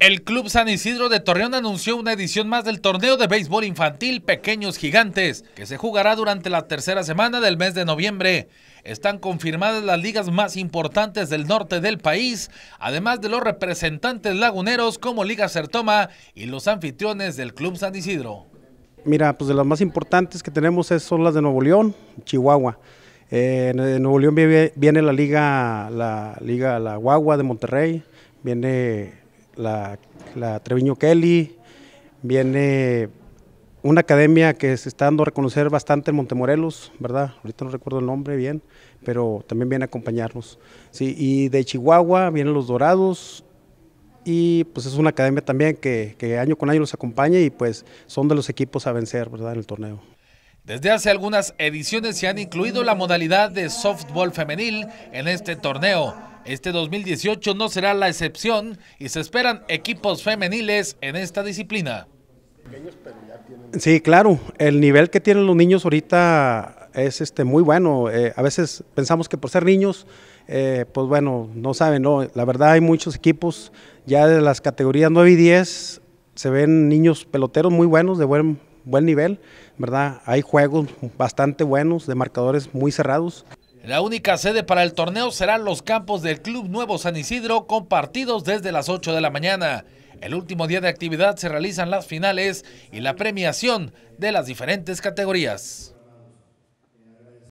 El Club San Isidro de Torreón anunció una edición más del torneo de béisbol infantil Pequeños Gigantes, que se jugará durante la tercera semana del mes de noviembre. Están confirmadas las ligas más importantes del norte del país, además de los representantes laguneros como Liga Sertoma y los anfitriones del Club San Isidro. Mira, pues de las más importantes que tenemos son las de Nuevo León, Chihuahua. Eh, de en Nuevo León viene la liga, la liga La Guagua de Monterrey, viene la, Treviño Kelly, viene una academia que se está dando a reconocer bastante en Montemorelos, ¿verdad? Ahorita no recuerdo el nombre bien, pero también viene a acompañarnos. Sí, y de Chihuahua vienen Los Dorados y pues es una academia también que, que año con año los acompaña y pues son de los equipos a vencer, ¿verdad? En el torneo. Desde hace algunas ediciones se han incluido la modalidad de softball femenil en este torneo este 2018 no será la excepción y se esperan equipos femeniles en esta disciplina. Sí, claro, el nivel que tienen los niños ahorita es este, muy bueno. Eh, a veces pensamos que por ser niños, eh, pues bueno, no saben, no. La verdad hay muchos equipos ya de las categorías 9 y 10 se ven niños peloteros muy buenos, de buen buen nivel, ¿verdad? Hay juegos bastante buenos, de marcadores muy cerrados. La única sede para el torneo serán los campos del Club Nuevo San Isidro compartidos desde las 8 de la mañana. El último día de actividad se realizan las finales y la premiación de las diferentes categorías.